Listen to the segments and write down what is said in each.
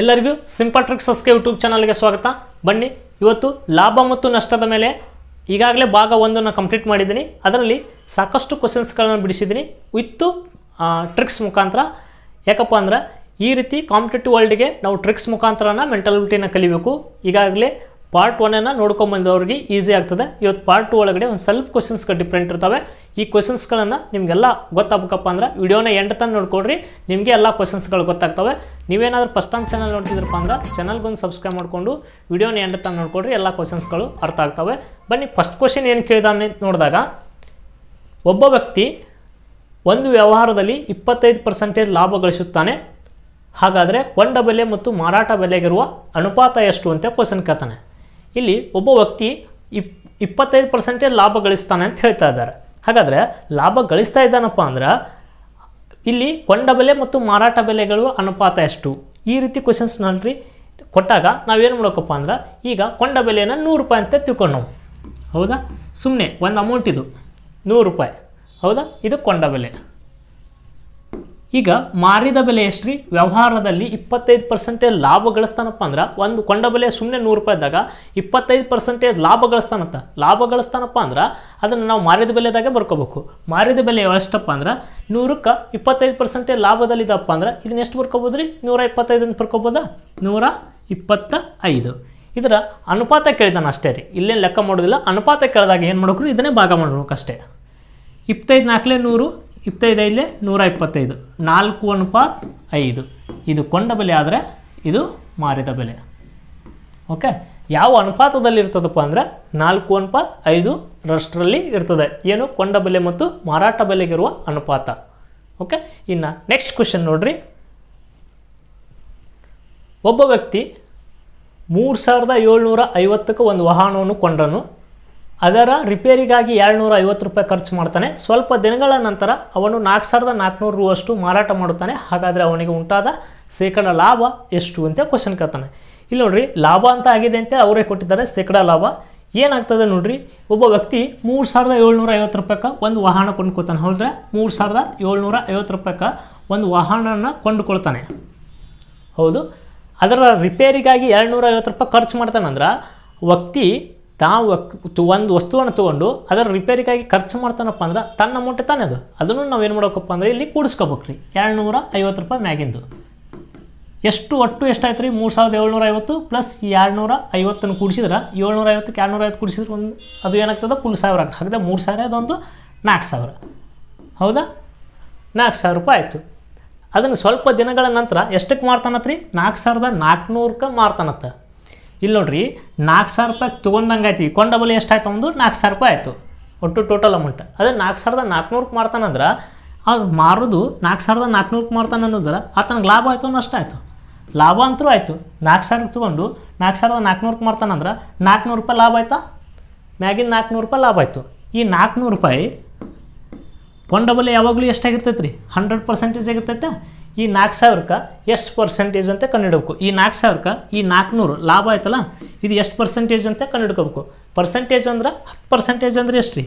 ಎಲ್ಲರಿಗೂ simple ಸಸ್ಕೆ YouTube ಚಾನಲ್ಗೆ ಸ್ವಾಗತ ಬನ್ನಿ ಇವತ್ತು ಲಾಭ ಮತ್ತು ನಷ್ಟದ ಮೇಲೆ ಈಗಾಗಲೇ ಭಾಗ ಒಂದನ್ನು ಕಂಪ್ಲೀಟ್ ಮಾಡಿದ್ದೀನಿ ಅದರಲ್ಲಿ ಸಾಕಷ್ಟು ಕ್ವಶನ್ಸ್ಗಳನ್ನು ಬಿಡಿಸಿದ್ದೀನಿ ವಿತ್ತು ಟ್ರಿಕ್ಸ್ ಮುಖಾಂತರ ಯಾಕಪ್ಪ ಅಂದರೆ ಈ ರೀತಿ ಕಾಂಪಿಟೇಟಿವ್ ವರ್ಲ್ಡ್ಗೆ ನಾವು ಟ್ರಿಕ್ಸ್ ಮುಖಾಂತರನ ಮೆಂಟಾಲಿಟಿನ ಕಲಿಬೇಕು ಈಗಾಗಲೇ ಪಾರ್ಟ್ ನೋಡ್ಕೊಂಡು ಬಂದವರಿಗೆ ಈಸಿ ಆಗ್ತದೆ ಇವತ್ತು ಪಾರ್ಟ್ ಟು ಒಳಗಡೆ ಒಂದು ಸ್ವಲ್ಪ ಕ್ವಶನ್ಸ್ಗಳು ಡಿಫ್ರೆಂಟ್ ಇರ್ತವೆ ಈ ಕ್ವಶನ್ಸ್ಗಳನ್ನು ನಿಮಗೆಲ್ಲ ಗೊತ್ತಾಗಬೇಕಪ್ಪ ಅಂದ್ರೆ ವಿಡಿಯೋನ ಎಂಡ್ ತನಕ ನೋಡ್ಕೊಳ್ರಿ ನಿಮಗೆ ಎಲ್ಲ ಕ್ವಶನ್ಸ್ಗಳು ಗೊತ್ತಾಗ್ತವೆ ನೀವೇನಾದರೂ ಫಸ್ಟ್ ಟೈಮ್ ಚಾನಲ್ ನೋಡ್ತಿದ್ರಪ್ಪ ಅಂದ್ರೆ ಚಾನಲ್ಗೊಂದು ಸಬ್ಸ್ಕ್ರೈಬ್ ಮಾಡಿಕೊಂಡು ವಿಡಿಯೋನ ಎಂಡ್ ತನಕ ನೋಡ್ಕೊಳ್ರಿ ಎಲ್ಲ ಕ್ವಶನ್ಸ್ಗಳು ಅರ್ಥ ಆಗ್ತವೆ ಬನ್ನಿ ಫಸ್ಟ್ ಕ್ವಶನ್ ಏನು ಕೇಳಿದಾನೆ ನೋಡಿದಾಗ ಒಬ್ಬ ವ್ಯಕ್ತಿ ಒಂದು ವ್ಯವಹಾರದಲ್ಲಿ ಇಪ್ಪತ್ತೈದು ಪರ್ಸೆಂಟೇಜ್ ಲಾಭ ಗಳಿಸುತ್ತಾನೆ ಹಾಗಾದರೆ ಕೊಂಡ ಬೆಲೆ ಮತ್ತು ಮಾರಾಟ ಬೆಲೆಗಿರುವ ಅನುಪಾತ ಎಷ್ಟು ಅಂತ ಕ್ವಶನ್ ಕೇಳ್ತಾನೆ ಇಲ್ಲಿ ಒಬ್ಬ ವ್ಯಕ್ತಿ ಇಪ್ ಇಪ್ಪತ್ತೈದು ಪರ್ಸೆಂಟೇ ಲಾಭ ಗಳಿಸ್ತಾನೆ ಅಂತ ಹೇಳ್ತಾ ಇದ್ದಾರೆ ಹಾಗಾದರೆ ಲಾಭ ಗಳಿಸ್ತಾ ಇದ್ದಾನಪ್ಪ ಅಂದ್ರೆ ಇಲ್ಲಿ ಕೊಂಡ ಬೆಲೆ ಮತ್ತು ಮಾರಾಟ ಬೆಲೆಗಳು ಅನುಪಾತ ಎಷ್ಟು ಈ ರೀತಿ ನೋಡ್ರಿ ಕೊಟ್ಟಾಗ ನಾವೇನು ಮಾಡೋಕಪ್ಪ ಅಂದ್ರೆ ಈಗ ಕೊಂಡ ಬೆಲೆಯನ್ನು ನೂರು ರೂಪಾಯಿ ಅಂತ ತಿಳ್ಕೊಂಡು ಹೌದಾ ಸುಮ್ಮನೆ ಒಂದು ಅಮೌಂಟ್ ಇದು ನೂರು ರೂಪಾಯಿ ಹೌದಾ ಇದು ಕೊಂಡ ಬೆಲೆ ಈಗ ಮಾರಿದ ಬೆಲೆ ಎಷ್ಟ್ರಿ ವ್ಯವಹಾರದಲ್ಲಿ ಇಪ್ಪತ್ತೈದು ಪರ್ಸೆಂಟೇಜ್ ಲಾಭ ಗಳಿಸ್ತಾನಪ್ಪ ಅಂದ್ರೆ ಒಂದು ಕೊಂಡ ಬೆಲೆ ಸುಮ್ಮನೆ ನೂರು ರೂಪಾಯಿ ಇದ್ದಾಗ ಇಪ್ಪತ್ತೈದು ಪರ್ಸೆಂಟೇಜ್ ಲಾಭ ಗಳಿಸ್ತಾನಂತ ಲಾಭ ಗಳಿಸ್ತಾನಪ್ಪ ಅಂದ್ರೆ ಅದನ್ನು ನಾವು ಮಾರಿದ ಬೆಲೆದಾಗೆ ಬರ್ಕೋಬೇಕು ಮಾರಿದ ಬೆಲೆ ಎಷ್ಟಪ್ಪ ಅಂದ್ರೆ ನೂರಕ್ಕೆ ಇಪ್ಪತ್ತೈದು ಪರ್ಸೆಂಟೇಜ್ ಲಾಭದಲ್ಲಿದಪ್ಪ ಅಂದ್ರೆ ಇದನ್ನ ಎಷ್ಟು ಬರ್ಕೋಬೋದು ರೀ ನೂರ ಇಪ್ಪತ್ತೈದು ಅಂತ ಬರ್ಕೋಬೋದಾ ನೂರ ಇಪ್ಪತ್ತ ಐದು ಇದರ ಅನುಪಾತ ಕೇಳಿದಾನ ಅಷ್ಟೇ ರೀ ಇಲ್ಲೇನು ಲೆಕ್ಕ ಮಾಡೋದಿಲ್ಲ ಅನುಪಾತ ಕೇಳಿದಾಗ ಏನು ಮಾಡಬೇಕು ಇದನ್ನೇ ಭಾಗ ಮಾಡಬೇಕು ಅಷ್ಟೇ ಇಪ್ಪತ್ತೈದು ನಾಲ್ಕಲೇ ನೂರು ಇಪ್ಪತ್ತೈದು ಇಲ್ಲಿ ನೂರ ಇಪ್ಪತ್ತೈದು ನಾಲ್ಕು ಅನುಪಾತ್ ಐದು ಇದು ಕೊಂಡ ಬೆಲೆ ಆದರೆ ಇದು ಮಾರಿದ ಬೆಲೆ ಓಕೆ ಯಾವ ಅನುಪಾತದಲ್ಲಿ ಇರ್ತದಪ್ಪ ಅಂದರೆ ನಾಲ್ಕು ಅನುಪಾತ್ ಐದು ರಷ್ಟರಲ್ಲಿ ಇರ್ತದೆ ಏನು ಕೊಂಡ ಬೆಲೆ ಮತ್ತು ಮಾರಾಟ ಬೆಲೆಗಿರುವ ಅನುಪಾತ ಓಕೆ ಇನ್ನು ನೆಕ್ಸ್ಟ್ ಕ್ವೆಶನ್ ನೋಡ್ರಿ ಒಬ್ಬ ವ್ಯಕ್ತಿ ಮೂರು ಸಾವಿರದ ಏಳ್ನೂರ ಐವತ್ತಕ್ಕೆ ಒಂದು ವಾಹನವನ್ನು ಕೊಂಡನು ಅದರ ರಿಪೇರಿಗಾಗಿ ಏಳ್ನೂರ ಐವತ್ತು ರೂಪಾಯಿ ಖರ್ಚು ಮಾಡ್ತಾನೆ ಸ್ವಲ್ಪ ದಿನಗಳ ನಂತರ ಅವನು ನಾಲ್ಕು ಸಾವಿರದ ನಾಲ್ಕುನೂರು ಅಷ್ಟು ಮಾರಾಟ ಮಾಡುತ್ತಾನೆ ಹಾಗಾದರೆ ಅವನಿಗೆ ಉಂಟಾದ ಶೇಕಡ ಲಾಭ ಎಷ್ಟು ಅಂತ ಕ್ವಶನ್ ಕೇಳ್ತಾನೆ ಇಲ್ಲಿ ನೋಡ್ರಿ ಲಾಭ ಅಂತ ಆಗಿದೆ ಅಂತ ಅವರೇ ಕೊಟ್ಟಿದ್ದಾರೆ ಶೇಕಡ ಲಾಭ ಏನಾಗ್ತದೆ ನೋಡ್ರಿ ಒಬ್ಬ ವ್ಯಕ್ತಿ ಮೂರು ಸಾವಿರದ ಏಳ್ನೂರ ಐವತ್ತು ರೂಪಾಯಿಗೆ ಒಂದು ವಾಹನ ಕೊಂಡ್ಕೊತಾನೆ ಹೌದ್ರೆ ಮೂರು ಸಾವಿರದ ಏಳ್ನೂರ ಐವತ್ತು ರೂಪಾಯಿಗೆ ಒಂದು ವಾಹನನ ಕೊಂಡುಕೊಳ್ತಾನೆ ಹೌದು ಅದರ ರಿಪೇರಿಗಾಗಿ ನೂರ ಐವತ್ತು ರೂಪಾಯಿ ಖರ್ಚು ಮಾಡ್ತಾನಂದ್ರೆ ವ್ಯಕ್ತಿ ತಾವು ಒಂದು ವಸ್ತುವನ್ನು ತೊಗೊಂಡು ಅದರ ರಿಪೇರಿಗಾಗಿ ಖರ್ಚು ಮಾಡ್ತಾನಪ್ಪ ಅಂದ್ರೆ ತನ್ನ ಅಮೌಂಟೆ ತಾನೇ ಅದು ಅದನ್ನು ನಾವು ಏನು ಮಾಡೋಕಪ್ಪ ಅಂದರೆ ಇಲ್ಲಿ ಕೂಡಿಸ್ಕೋಬೇಕು ರೀ ನೂರ ಐವತ್ತು ರೂಪಾಯಿ ಮ್ಯಾಗಿಂದು ಎಷ್ಟು ಒಟ್ಟು ಎಷ್ಟಾಯ್ತು ರೀ ಮೂರು ಸಾವಿರದ ಏಳ್ನೂರ ಐವತ್ತು ಪ್ಲಸ್ ಎರಡುನೂರ ಐವತ್ತನ್ನು ಕೂಡಿಸಿದ್ರೆ ಏಳ್ನೂರ ಐವತ್ತಕ್ಕೆ ಎರಡುನೂರ ಐವತ್ತು ಕೂಡಿಸಿದ್ರೆ ಒಂದು ಅದು ಏನಾಗ್ತದೆ ಫುಲ್ ಸಾವಿರ ಆಗ್ತದೆ ಹಾಗೆ ಮೂರು ಸಾವಿರ ಅದೊಂದು ನಾಲ್ಕು ಸಾವಿರ ಹೌದಾ ನಾಲ್ಕು ಸಾವಿರ ರೂಪಾಯಿ ಆಯಿತು ಅದನ್ನು ಸ್ವಲ್ಪ ದಿನಗಳ ನಂತರ ಎಷ್ಟಕ್ಕೆ ಮಾರ್ತಾನತ್ರಿ ನಾಲ್ಕು ಸಾವಿರದ ನಾಲ್ಕುನೂರಕ್ಕೆ ಮಾರ್ತಾನತ್ತ ಇಲ್ಲಿ ನೋಡ್ರಿ ನಾಲ್ಕು ಸಾವಿರ ರೂಪಾಯಿ ತೊಗೊಂಡಂಗೆ ಆಯ್ತು ಈ ಕೊಂಡಬಲ್ ಎಷ್ಟಾಯ್ತು ಒಂದು ನಾಲ್ಕು ಸಾವಿರ ರೂಪಾಯಿ ಆಯಿತು ಒಟ್ಟು ಟೋಟಲ್ ಅಮೌಂಟ್ ಅದೇ ನಾಲ್ಕು ಸಾವಿರದ ನಾಲ್ಕುನೂರಕ್ಕೆ ಮಾಡ್ತಾನಂದ್ರೆ ಅದು ಮಾರೋದು ನಾಲ್ಕು ಸಾವಿರದ ನಾಲ್ಕುನೂರಕ್ಕೆ ಮಾಡ್ತಾನೆ ಅನ್ನೋದ್ರೆ ಆತನಿಗೆ ಲಾಭ ಆಯಿತು ಅನ್ನೋ ಆಯಿತು ಲಾಭ ಅಂತೂ ಆಯಿತು ನಾಲ್ಕು ಸಾವಿರಕ್ಕೆ ತೊಗೊಂಡು ನಾಲ್ಕು ಸಾವಿರದ ನಾಲ್ಕುನೂರಕ್ಕೆ ಮಾಡ್ತಾನಂದ್ರೆ ನಾಲ್ಕುನೂರು ರೂಪಾಯಿ ಲಾಭ ಆಯ್ತಾ ಮ್ಯಾಗಿನ ನಾಲ್ಕುನೂರು ರೂಪಾಯಿ ಲಾಭ ಆಯಿತು ಈ ನಾಲ್ಕುನೂರು ರೂಪಾಯಿ ಒನ್ ಯಾವಾಗಲೂ ಎಷ್ಟಾಗಿರ್ತೈತೆ ರೀ ಹಂಡ್ರೆಡ್ ಪರ್ಸೆಂಟೇಜ್ ಆಗಿರ್ತೈತೆ ಈ ನಾಲ್ಕು ಸಾವಿರಕ್ಕೆ ಎಷ್ಟು ಪರ್ಸೆಂಟೇಜ್ ಅಂತ ಕಂಡುಹಿಡಬೇಕು ಈ ನಾಲ್ಕು ಸಾವಿರಕ್ಕೆ ಈ ನಾಲ್ಕುನೂರು ಲಾಭ ಆಯ್ತಲ್ಲ ಇದು ಎಷ್ಟು ಪರ್ಸೆಂಟೇಜ್ ಅಂತ ಕಂಡುಹಿಡ್ಕೋಬೇಕು ಪರ್ಸೆಂಟೇಜ್ ಅಂದ್ರೆ ಹತ್ತು ಪರ್ಸೆಂಟೇಜ್ ಅಂದರೆ ಎಷ್ಟು ರೀ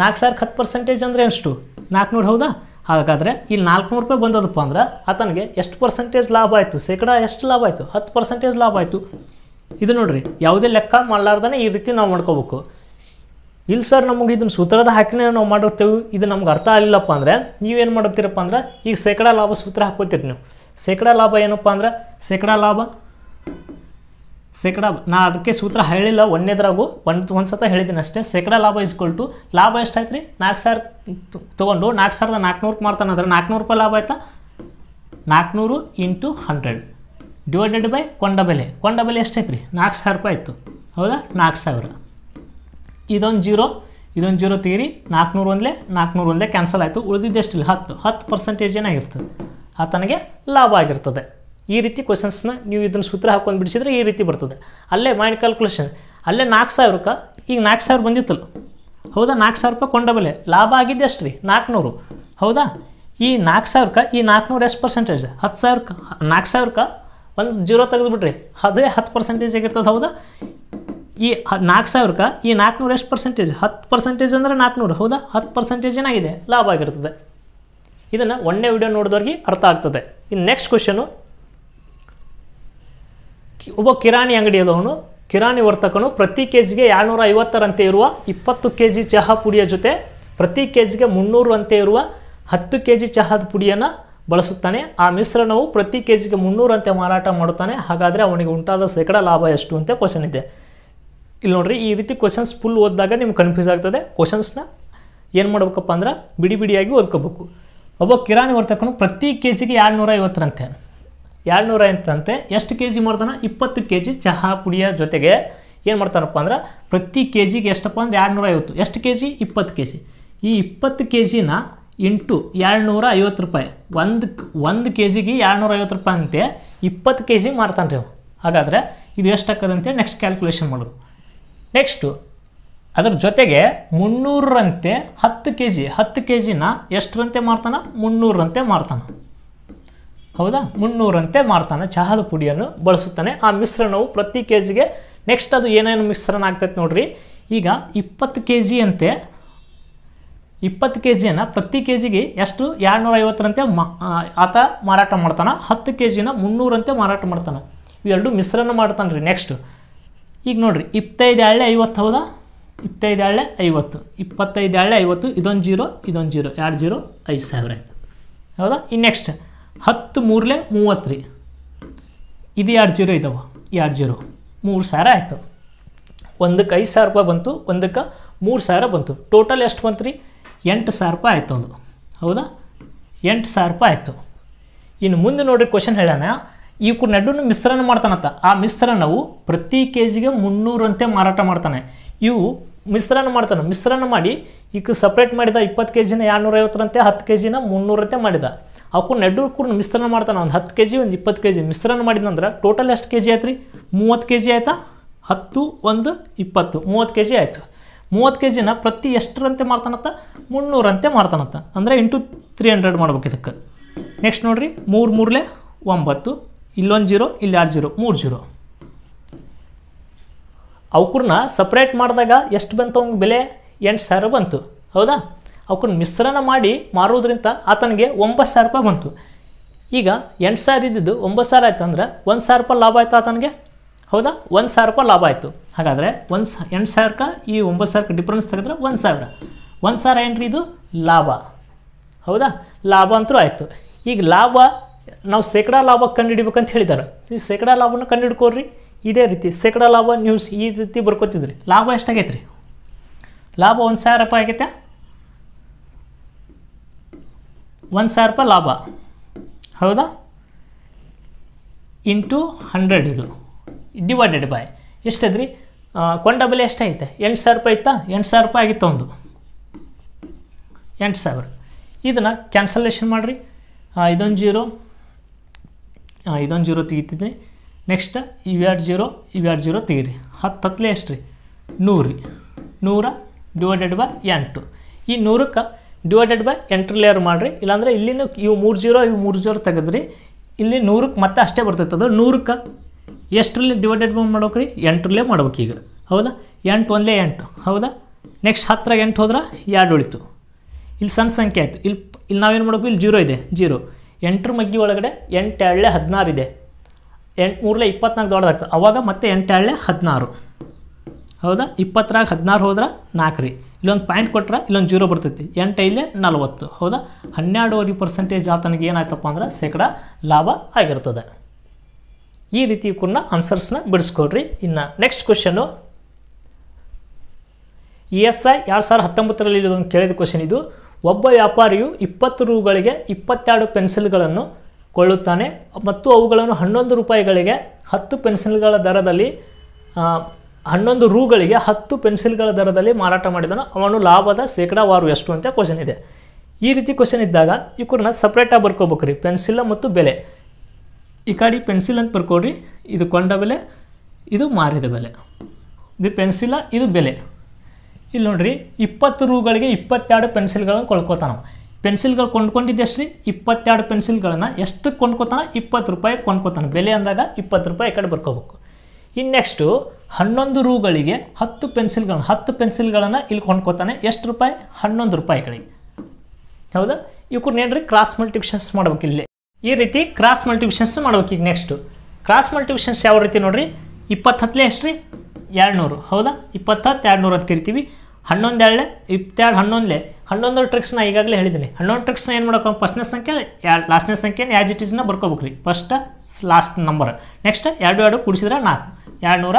ನಾಲ್ಕು ಸಾವಿರಕ್ಕೆ ಹತ್ತು ಪರ್ಸೆಂಟೇಜ್ ಅಂದರೆ ಎಷ್ಟು ನಾಲ್ಕುನೂರು ಹೌದಾ ಹಾಗಾದರೆ ಈ ನಾಲ್ಕುನೂರು ರೂಪಾಯಿ ಬಂದದಪ್ಪ ಅಂದ್ರೆ ಆತನಿಗೆ ಎಷ್ಟು ಪರ್ಸೆಂಟೇಜ್ ಲಾಭ ಆಯಿತು ಶೇಕಡ ಎಷ್ಟು ಲಾಭ ಆಯಿತು ಹತ್ತು ಪರ್ಸೆಂಟೇಜ್ ಲಾಭ ಆಯಿತು ಇದು ನೋಡಿರಿ ಯಾವುದೇ ಲೆಕ್ಕ ಮಾಡಲಾರ್ದೇ ಈ ರೀತಿ ನಾವು ಮಾಡ್ಕೋಬೇಕು ಇಲ್ಲಿ ಸರ್ ನಮಗೆ ಇದನ್ನು ಸೂತ್ರದ ಹಾಕಿನೇ ನಾವು ಮಾಡಿರ್ತೇವೆ ಇದು ನಮ್ಗೆ ಅರ್ಥ ಆಗಲಿಲ್ಲಪ್ಪ ಅಂದರೆ ನೀವೇನು ಮಾಡುತ್ತೀರಪ್ಪ ಅಂದ್ರೆ ಈಗ ಶೇಕಡಾ ಲಾಭ ಸೂತ್ರ ಹಾಕೋತೀರಿ ನೀವು ಶೇಕಡಾ ಲಾಭ ಏನಪ್ಪ ಅಂದ್ರೆ ಶೇಕಡಾ ಲಾಭ ಶೇಕಡಾ ನಾ ಅದಕ್ಕೆ ಸೂತ್ರ ಹೇಳಿಲ್ಲ ಒಂದೇದ್ರಾಗು ಒಂದು ಒಂದು ಸತ ಹೇಳಿದ್ದೀನಿ ಅಷ್ಟೇ ಶೇಕಡಾ ಲಾಭ ಇಸ್ಕೊಳ್ತು ಲಾಭ ಎಷ್ಟಾಯ್ತು ರೀ ನಾಲ್ಕು ಸಾವಿರ ತೊಗೊಂಡು ನಾಲ್ಕು ಸಾವಿರದ ನಾಲ್ಕುನೂರಕ್ಕೆ ಮಾಡ್ತಾನೆ ಅಂದ್ರೆ ನಾಲ್ಕುನೂರು ರೂಪಾಯಿ ಲಾಭ ಆಯ್ತಾ ನಾಲ್ಕುನೂರು ಇಂಟು ಹಂಡ್ರೆಡ್ ಡಿವೈಡೆಡ್ ಬೈ ಕೊಂಡ ಬೆಲೆ ಕೊಂಡ ಬೆಲೆ ಎಷ್ಟಾಯ್ತು ರೀ ನಾಲ್ಕು ಸಾವಿರ ರೂಪಾಯಿ ಆಯಿತು ಹೌದಾ ನಾಲ್ಕು ಸಾವಿರ ಇದೊಂದು ಜೀರೋ ಇದೊಂದು ಜೀರೋ ತೀಗಿರಿ ನಾಲ್ಕುನೂರು ಒಂದೇ ನಾಲ್ಕುನೂರು ಒಂದೇ ಕ್ಯಾನ್ಸಲ್ ಆಯಿತು ಇಲ್ಲ ಹತ್ತು ಹತ್ತು ಪರ್ಸೆಂಟೇಜ್ ಏನಾಗಿರ್ತದೆ ಆ ಲಾಭ ಆಗಿರ್ತದೆ ಈ ರೀತಿ ಕ್ವಶನ್ಸ್ನ ನೀವು ಇದನ್ನು ಸೂತ್ರ ಹಾಕೊಂಡು ಬಿಡಿಸಿದ್ರೆ ಈ ರೀತಿ ಬರ್ತದೆ ಅಲ್ಲೇ ಮೈಂಡ್ ಕ್ಯಾಲ್ಕುಲೇಷನ್ ಅಲ್ಲೇ ನಾಲ್ಕು ಸಾವಿರಕ್ಕೆ ಈಗ ನಾಲ್ಕು ಸಾವಿರ ಬಂದಿತ್ತಲ್ಲ ಹೌದಾ ನಾಲ್ಕು ಸಾವಿರ ರೂಪಾಯಿ ಕೊಂಡ ಲಾಭ ಆಗಿದ್ದು ಅಷ್ಟು ರೀ ನಾಲ್ಕುನೂರು ಹೌದಾ ಈ ನಾಲ್ಕು ಸಾವಿರಕ್ಕೆ ಈ ನಾಲ್ಕುನೂರು ಎಷ್ಟು ಪರ್ಸೆಂಟೇಜ್ ಹತ್ತು ಸಾವಿರಕ್ಕೆ ನಾಲ್ಕು ಸಾವಿರಕ್ಕೆ ಒಂದು ಜೀರೋ ತೆಗೆದುಬಿಟ್ರಿ ಅದೇ ಹತ್ತು ಪರ್ಸೆಂಟೇಜ್ ಆಗಿರ್ತದೆ ಹೌದಾ ಈ ನಾಲ್ಕು ಸಾವಿರಕ್ಕೆ ಈ ನಾಲ್ಕುನೂರು ಎಷ್ಟು ಪರ್ಸೆಂಟೇಜ್ ಹತ್ತು ಪರ್ಸೆಂಟೇಜ್ ಅಂದರೆ ನಾಲ್ಕುನೂರು ಹೌದಾ ಹತ್ತು ಪರ್ಸೆಂಟೇಜ್ ಏನಾಗಿದೆ ಲಾಭ ಆಗಿರ್ತದೆ ಇದನ್ನು ಒಂದೇ ವಿಡಿಯೋ ನೋಡಿದವ್ರಿಗೆ ಅರ್ಥ ಆಗ್ತದೆ ಇನ್ನು ನೆಕ್ಸ್ಟ್ ಕ್ವಶನು ಒಬ್ಬ ಕಿರಾಣಿ ಅವನು ಕಿರಾಣಿ ವರ್ತಕನು ಪ್ರತಿ ಕೆ ಜಿಗೆ ಏಳ್ನೂರ ಐವತ್ತರಂತೆ ಇರುವ ಇಪ್ಪತ್ತು ಕೆ ಜಿ ಚಹಾ ಪುಡಿಯ ಜೊತೆ ಪ್ರತಿ ಕೆ ಜಿಗೆ ಮುನ್ನೂರು ಅಂತೆ ಇರುವ ಹತ್ತು ಕೆ ಜಿ ಚಹಾದ ಪುಡಿಯನ್ನು ಬಳಸುತ್ತಾನೆ ಆ ಮಿಶ್ರಣವು ಪ್ರತಿ ಕೆ ಜಿಗೆ ಮುನ್ನೂರಂತೆ ಮಾರಾಟ ಮಾಡುತ್ತಾನೆ ಹಾಗಾದರೆ ಅವನಿಗೆ ಉಂಟಾದ ಶೇಕಡಾ ಲಾಭ ಎಷ್ಟು ಅಂತ ಕ್ವಶನ್ ಇದೆ ಇಲ್ಲಿ ನೋಡ್ರಿ ಈ ರೀತಿ ಕ್ವಶನ್ಸ್ ಫುಲ್ ಓದಿದಾಗ ನಿಮ್ಗೆ ಕನ್ಫ್ಯೂಸ್ ಆಗ್ತದೆ ಕ್ವಶನ್ಸ್ನ ಏನು ಮಾಡ್ಬೇಕಪ್ಪ ಅಂದ್ರೆ ಬಿಡಿ ಬಿಡಿಯಾಗಿ ಓದ್ಕೋಬೇಕು ಒಬ್ಬ ಕಿರಾಣಿ ವರ್ತಕನು ಪ್ರತಿ ಕೆ ಜಿಗೆ ಎರಡುನೂರ ಐವತ್ತರಂತೆ ಎರಡುನೂರ ಐವತ್ತಂತೆ ಎಷ್ಟು ಕೆ ಜಿ ಮಾಡ್ತಾನೆ ಇಪ್ಪತ್ತು ಕೆ ಜಿ ಚಹಾ ಪುಡಿಯ ಜೊತೆಗೆ ಏನು ಮಾಡ್ತಾರಪ್ಪ ಅಂದ್ರೆ ಪ್ರತಿ ಕೆ ಜಿಗೆ ಎಷ್ಟಪ್ಪ ಅಂದ್ರೆ ಎರಡುನೂರ ಐವತ್ತು ಎಷ್ಟು ಕೆ ಜಿ ಇಪ್ಪತ್ತು ಕೆ ಜಿ ಈ ಇಪ್ಪತ್ತು ಕೆ ಜಿನ ಇಂಟು ಎರಡುನೂರ ಐವತ್ತು ರೂಪಾಯಿ ಒಂದು ಒಂದು ಕೆ ಜಿಗೆ ಎರಡುನೂರ ಐವತ್ತು ರೂಪಾಯಿ ಅಂತೆ ಇಪ್ಪತ್ತು ಕೆ ಜಿ ಮಾರ್ತಾನೆ ರೀ ಹಾಗಾದರೆ ಇದು ಎಷ್ಟು ಆಗ್ತದಂತೆ ನೆಕ್ಸ್ಟ್ ಕ್ಯಾಲ್ಕುಲೇಷನ್ ಮಾಡೋದು ನೆಕ್ಸ್ಟು ಅದರ ಜೊತೆಗೆ ಮುನ್ನೂರರಂತೆ ಹತ್ತು ಕೆ ಜಿ ಹತ್ತು ಕೆ ಜಿನ ಎಷ್ಟರಂತೆ ಮಾರ್ತಾನೆ ಮುನ್ನೂರರಂತೆ ಮಾರ್ತಾನೆ ಹೌದಾ ಮುನ್ನೂರಂತೆ ಮಾಡ್ತಾನೆ ಚಹಾದ ಪುಡಿಯನ್ನು ಬಳಸುತ್ತಾನೆ ಆ ಮಿಶ್ರಣವು ಪ್ರತಿ ಕೆ ಜಿಗೆ ನೆಕ್ಸ್ಟ್ ಅದು ಏನೇನು ಮಿಶ್ರಣ ಆಗ್ತೈತೆ ನೋಡ್ರಿ ಈಗ ಇಪ್ಪತ್ತು ಕೆ ಜಿಯಂತೆ ಇಪ್ಪತ್ತು ಕೆ ಜಿಯನ್ನು ಪ್ರತಿ ಕೆ ಜಿಗೆ ಎಷ್ಟು ಎರಡುನೂರ ಐವತ್ತರಂತೆ ಮಾ ಆತ ಮಾರಾಟ ಮಾಡ್ತಾನೆ ಹತ್ತು ಕೆ ಜಿನ ಮುನ್ನೂರಂತೆ ಮಾರಾಟ ಮಾಡ್ತಾನೆ ಇವೆರಡು ಮಿಶ್ರಣ ಮಾಡ್ತಾನೆ ರೀ ನೆಕ್ಸ್ಟ್ ಈಗ ನೋಡಿರಿ ಇಪ್ಪತ್ತೈದು ಎಳ್ಳೆ ಐವತ್ತು ಹೌದಾ ಇಪ್ಪತ್ತೈದು ಎಳ್ಳೆ ಐವತ್ತು ಇಪ್ಪತ್ತೈದು ಎಳ್ಳೆ ಐವತ್ತು ಇದೊಂದು ಜೀರೋ ಇದೊಂದು ಜೀರೋ ಎರಡು ಜೀರೋ ಐದು ಸಾವಿರ ಆಯಿತು ಹೌದಾ ಇನ್ನು ನೆಕ್ಸ್ಟ್ ಹತ್ತು ಮೂರಲೆ ಮೂವತ್ತು ರೀ ಇದು ಎರಡು ಜೀರೋ ಇದಾವೆ ಎರಡು ಜೀರೋ ಮೂರು ಸಾವಿರ ಆಯಿತು ಒಂದಕ್ಕೆ ಐದು ಸಾವಿರ ರೂಪಾಯಿ ಬಂತು ಒಂದಕ್ಕೆ ಮೂರು ಸಾವಿರ ಬಂತು ಟೋಟಲ್ ಎಷ್ಟು ಬಂತು ರೀ ಎಂಟು ಸಾವಿರ ರೂಪಾಯಿ ಆಯಿತು ಅದು ಹೌದಾ ಎಂಟು ಸಾವಿರ ರೂಪಾಯಿ ಆಯಿತು ಇನ್ನು ಮುಂದೆ ನೋಡಿರಿ ಕ್ವಶನ್ ಹೇಳೋಣ ಈ ಇವಕ್ಕನ್ನೆರಡನ್ನು ಮಿಶ್ರಣ ಮಾಡ್ತಾನಂತ ಆ ಮಿಶ್ರಣವು ಪ್ರತಿ ಕೆ ಜಿಗೆ ಮುನ್ನೂರಂತೆ ಮಾರಾಟ ಮಾಡ್ತಾನೆ ಇವು ಮಿಶ್ರಣ ಮಾಡ್ತಾನೆ ಮಿಶ್ರಣ ಮಾಡಿ ಈಗ ಸಪ್ರೇಟ್ ಮಾಡಿದ ಇಪ್ಪತ್ತು ಕೆ ಜಿನ ಎರಡುನೂರೈವತ್ತರಂತೆ ಹತ್ತು ಕೆ ಜಿನ ಮುನ್ನೂರಂತೆ ಮಾಡಿದ ಆಕು ನೆಡ್ಡು ಕೂಡ ಮಿಶ್ರಣ ಮಾಡ್ತಾನೆ ಒಂದು ಹತ್ತು ಕೆ ಜಿ ಒಂದು ಇಪ್ಪತ್ತು ಕೆ ಜಿ ಮಿಶ್ರಣ ಮಾಡಿದಂದ್ರೆ ಟೋಟಲ್ ಎಷ್ಟು ಕೆ ಜಿ ಆಯ್ತು ರೀ ಮೂವತ್ತು ಕೆ ಜಿ ಆಯಿತಾ ಹತ್ತು ಒಂದು ಇಪ್ಪತ್ತು ಮೂವತ್ತು ಕೆ ಜಿ ಆಯಿತು ಮೂವತ್ತು ಕೆ ಜಿನ ಪ್ರತಿ ಎಷ್ಟರಂತೆ ಮಾಡ್ತಾನತ್ತ ಮುನ್ನೂರಂತೆ ಮಾಡ್ತಾನತ್ತ ಅಂದರೆ ಇಂಟು ತ್ರೀ ಹಂಡ್ರೆಡ್ ಮಾಡ್ಬೇಕು ಇದಕ್ಕೆ ನೆಕ್ಸ್ಟ್ ನೋಡಿರಿ ಮೂರು ಮೂರಲೆ ಒಂಬತ್ತು ಇಲ್ಲೊಂದು ಜೀರೋ ಇಲ್ಲಿ ಎರಡು ಜೀರೋ ಮೂರು ಜೀರೋ ಅವಕ್ರನ್ನ ಸಪ್ರೇಟ್ ಮಾಡಿದಾಗ ಎಷ್ಟು ಬಂತು ಅವ್ನಿಗೆ ಬೆಲೆ ಎಂಟು ಸಾವಿರ ಬಂತು ಹೌದಾ ಅವಕ್ರನ್ನ ಮಿಶ್ರಣ ಮಾಡಿ ಮಾರೋದ್ರಿಂದ ಆತನಿಗೆ ಒಂಬತ್ತು ಸಾವಿರ ರೂಪಾಯಿ ಬಂತು ಈಗ ಎಂಟು ಸಾವಿರ ಇದ್ದಿದ್ದು ಒಂಬತ್ತು ಸಾವಿರ ಆಯ್ತು ಅಂದರೆ ಒಂದು ಸಾವಿರ ರೂಪಾಯಿ ಲಾಭ ಆಯಿತು ಆತನಿಗೆ ಹೌದಾ ಒಂದು ಸಾವಿರ ರೂಪಾಯಿ ಲಾಭ ಆಯಿತು ಹಾಗಾದರೆ ಒಂದು ಎಂಟು ಸಾವಿರಕ್ಕೆ ಈ ಒಂಬತ್ತು ಸಾವಿರಕ್ಕೆ ಡಿಫ್ರೆನ್ಸ್ ತೆಗೆದ್ರೆ ಒಂದು ಸಾವಿರ ಒಂದು ಸಾವಿರ ಏನ್ರಿ ಇದು ಲಾಭ ಹೌದಾ ಲಾಭ ಅಂತೂ ಆಯಿತು ಈಗ ಲಾಭ ನಾವು ಶೇಕಡಾ ಲಾಭ ಕಂಡುಹಿಡಿಬೇಕಂತ ಹೇಳಿದ್ದಾರೆ ಈ ಶೇಕಡಾ ಲಾಭನ ಕಂಡುಹಿಡ್ಕೋರಿ ಇದೇ ರೀತಿ ಶೇಕಡಾ ಲಾಭ ನ್ಯೂಸ್ ಈ ರೀತಿ ಬರ್ಕೋತಿದ್ರಿ ಲಾಭ ಎಷ್ಟಾಗೈತೆ ರೀ ಲಾಭ ಒಂದು ಸಾವಿರ ರೂಪಾಯಿ ಆಗೈತೆ ಒಂದು ಸಾವಿರ ರೂಪಾಯಿ ಲಾಭ ಹೌದಾ ಇಂಟು ಹಂಡ್ರೆಡ್ ಇದು ಡಿವೈಡೆಡ್ ಬೈ ಎಷ್ಟದ್ರಿ ಕೊಂಡ ಬೆಲೆ ಎಷ್ಟಾಗೈತೆ ಎಂಟು ಸಾವಿರ ರೂಪಾಯಿ ಇತ್ತಾ ಎಂಟು ಸಾವಿರ ರೂಪಾಯಿ ಆಗಿತ್ತು ಒಂದು ಎಂಟು ಸಾವಿರ ಇದನ್ನು ಕ್ಯಾನ್ಸಲೇಷನ್ ಮಾಡಿರಿ ಇದೊಂದು ಜೀರೋ ಇದೊಂದು ಜೀರೋ ತೆಗಿತಿದ್ದೆ ನೆಕ್ಸ್ಟ್ ಇವೆರಡು ಜೀರೋ ಇವೆರಡು ಜೀರೋ ತೆಗೀರಿ ಹತ್ತು ಹತ್ತಲೇ ಎಷ್ಟು ರೀ ನೂರು ರೀ ನೂರ ಡಿವೈಡೆಡ್ ಬೈ ಎಂಟು ಈ ನೂರಕ್ಕೆ ಡಿವೈಡೆಡ್ ಬೈ ಎಂಟ್ರಲ್ಲೇ ಯಾರು ಮಾಡಿರಿ ಇಲ್ಲಾಂದರೆ ಇಲ್ಲಿನೂ ಇವು ಮೂರು ಜೀರೋ ಇವು ಮೂರು ಜೀರೋ ತೆಗೆದ್ರಿ ಇಲ್ಲಿ ನೂರಕ್ಕೆ ಮತ್ತೆ ಅಷ್ಟೇ ಬರ್ತೈತೆ ಅದು ನೂರಕ್ಕೆ ಎಷ್ಟರಲ್ಲಿ ಡಿವೈಡೆಡ್ ಬೈ ಮಾಡ್ಬೇಕು ರೀ ಎಂಟ್ರಲ್ಲೇ ಮಾಡ್ಬೇಕು ಈಗ ಹೌದಾ ಎಂಟು ಒಂದಲೇ ಎಂಟು ಹೌದಾ ನೆಕ್ಸ್ಟ್ ಹತ್ತಿರ ಎಂಟು ಹೋದ್ರೆ ಎರಡು ಉಳಿತು ಇಲ್ಲಿ ಸಣ್ಣ ಸಂಖ್ಯೆ ಆಯಿತು ಇಲ್ಲಿ ಇಲ್ಲಿ ನಾವೇನು ಮಾಡಬೇಕು ಇಲ್ಲಿ ಜೀರೋ ಇದೆ ಜೀರೋ ಎಂಟ್ರ ಮಗ್ಗಿ ಒಳಗಡೆ ಎಂಟು ಎಳ್ಳೆ ಹದಿನಾರು ಇದೆ ಎಂಟು ಮೂರಲೆ ಇಪ್ಪತ್ನಾಲ್ಕು ದೊಡ್ಡದಾಗ್ತದೆ ಅವಾಗ ಮತ್ತೆ ಎಂಟು ಎಳ್ಳೆ ಹದಿನಾರು ಹೌದಾ ಇಪ್ಪತ್ತರಾಗ ಹದಿನಾರು ಹೋದ್ರೆ ನಾಲ್ಕು ರೀ ಇಲ್ಲೊಂದು ಪಾಯಿಂಟ್ ಕೊಟ್ರೆ ಇಲ್ಲೊಂದು ಜೀರೋ ಬರ್ತೈತಿ ಎಂಟು ಇಲ್ಲೇ ನಲ್ವತ್ತು ಹೌದಾ ಹನ್ನೆರಡುವರೆ ಪರ್ಸೆಂಟೇಜ್ ಆತನಿಗೆ ಏನಾಯ್ತಪ್ಪ ಅಂದ್ರೆ ಶೇಕಡ ಲಾಭ ಆಗಿರ್ತದೆ ಈ ರೀತಿ ಕೂಡ ಆನ್ಸರ್ಸ್ನ ಬಿಡಿಸ್ಕೊಡ್ರಿ ಇನ್ನು ನೆಕ್ಸ್ಟ್ ಕ್ವಶನ್ನು ಇ ಎಸ್ e ಐ ಎರಡು ಸಾವಿರದ ಹತ್ತೊಂಬತ್ತರಲ್ಲಿ ಇದೊಂದು ಕೇಳಿದ ಕ್ವಶನ್ ಇದು ಒಬ್ಬ ವ್ಯಾಪಾರಿಯು ಇಪ್ಪತ್ತು ರೂಗಳಿಗೆ ಇಪ್ಪತ್ತೆರಡು ಪೆನ್ಸಿಲ್ಗಳನ್ನು ಕೊಳ್ಳುತ್ತಾನೆ ಮತ್ತು ಅವುಗಳನ್ನು ಹನ್ನೊಂದು ರೂಪಾಯಿಗಳಿಗೆ ಹತ್ತು ಪೆನ್ಸಿಲ್ಗಳ ದರದಲ್ಲಿ ಹನ್ನೊಂದು ರೂಗಳಿಗೆ ಹತ್ತು ಪೆನ್ಸಿಲ್ಗಳ ದರದಲ್ಲಿ ಮಾರಾಟ ಮಾಡಿದನು ಅವನು ಲಾಭದ ಶೇಕಡಾವಾರು ಎಷ್ಟು ಅಂತ ಕ್ವಶನ್ ಇದೆ ಈ ರೀತಿ ಕ್ವಶನ್ ಇದ್ದಾಗ ಇವ್ರನ್ನ ಸಪ್ರೇಟಾಗಿ ರೀ ಪೆನ್ಸಿಲ್ ಮತ್ತು ಬೆಲೆ ಈ ಕಡೆ ಪೆನ್ಸಿಲ್ ಅಂತ ಬರ್ಕೊಡ್ರಿ ಇದು ಕೊಂಡ ಬೆಲೆ ಇದು ಮಾರಿದ ಬೆಲೆ ಇದು ಪೆನ್ಸಿಲ್ಲ ಇದು ಬೆಲೆ ಇಲ್ಲಿ ನೋಡ್ರಿ ಇಪ್ಪತ್ತು ರೂಗಳಿಗೆ ಇಪ್ಪತ್ತೆರಡು ಪೆನ್ಸಿಲ್ಗಳನ್ನ ಕೊಂಡ್ಕೋತಾನ ಪೆನ್ಸಿಲ್ಗಳು ಕೊಂಡ್ಕೊಂಡಿದ್ದೆಷ್ಟು ರೀ ಇಪ್ಪತ್ತೆರಡು ಪೆನ್ಸಿಲ್ಗಳನ್ನು ಎಷ್ಟು ಕೊಂಡ್ಕೋತಾನ ಇಪ್ಪತ್ತು ರೂಪಾಯಿ ಕೊಂಡ್ಕೋತಾನೆ ಬೆಲೆ ಅಂದಾಗ ಇಪ್ಪತ್ತು ರೂಪಾಯಿ ಕಡೆ ಬರ್ಕೋಬೇಕು ಇನ್ನು ನೆಕ್ಸ್ಟು ಹನ್ನೊಂದು ರೂಗಳಿಗೆ ಹತ್ತು ಪೆನ್ಸಿಲ್ಗಳನ್ನ ಹತ್ತು ಪೆನ್ಸಿಲ್ಗಳನ್ನು ಇಲ್ಲಿ ಕೊಂಡ್ಕೋತಾನೆ ಎಷ್ಟು ರೂಪಾಯಿ ಹನ್ನೊಂದು ರೂಪಾಯಿ ಕಡೆಗೆ ಹೌದಾ ಇವಕ್ಕೂರ್ನ ಏನ್ರಿ ಕ್ರಾಸ್ ಮಲ್ಟಿಪ್ಷನ್ಸ್ ಮಾಡ್ಬೇಕು ಇಲ್ಲಿ ಈ ರೀತಿ ಕ್ರಾಸ್ ಮಲ್ಟಿಪಿಷನ್ಸ್ ಮಾಡ್ಬೇಕು ಈಗ ನೆಕ್ಸ್ಟು ಕ್ರಾಸ್ ಮಲ್ಟಿಪಿಷನ್ಸ್ ಯಾವ ರೀತಿ ನೋಡ್ರಿ ಇಪ್ಪತ್ತು ಹತ್ತಲೇ ಎಷ್ಟು ರೀ ಎರಡುನೂರು ಹೌದಾ ಇಪ್ಪತ್ತ ಹತ್ತು ಎರಡುನೂರು ಅಂತ ಕರಿತೀವಿ ಹನ್ನೊಂದು ಎರಡು ಇಪ್ಪತ್ತೆರಡು ಹನ್ನೊಂದಲೇ ಹನ್ನೊಂದು ಟ್ರಿಕ್ಸ್ನ ಈಗಾಗಲೇ ಹೇಳಿದ್ದೀನಿ ಹನ್ನೊಂದು ಟ್ರಿಕ್ಸ್ನ ಏನು ಮಾಡೋಕೆ ಫಸ್ಟ್ನೇ ಸಂಖ್ಯೆ ಲಾಸ್ಟ್ನೇ ಸಂಖ್ಯೆ ಆ್ಯಸ್ ಇಟ್ ಈಸ್ನ ಬರ್ಕೋಬೇಕು ರೀ ಫಸ್ಟ್ ಲಾಸ್ಟ್ ನಂಬರ್ ನೆಕ್ಸ್ಟ್ ಎರಡು ಎರಡು ಕುಡಿಸಿದ್ರೆ ನಾಲ್ಕು ಎರಡುನೂರ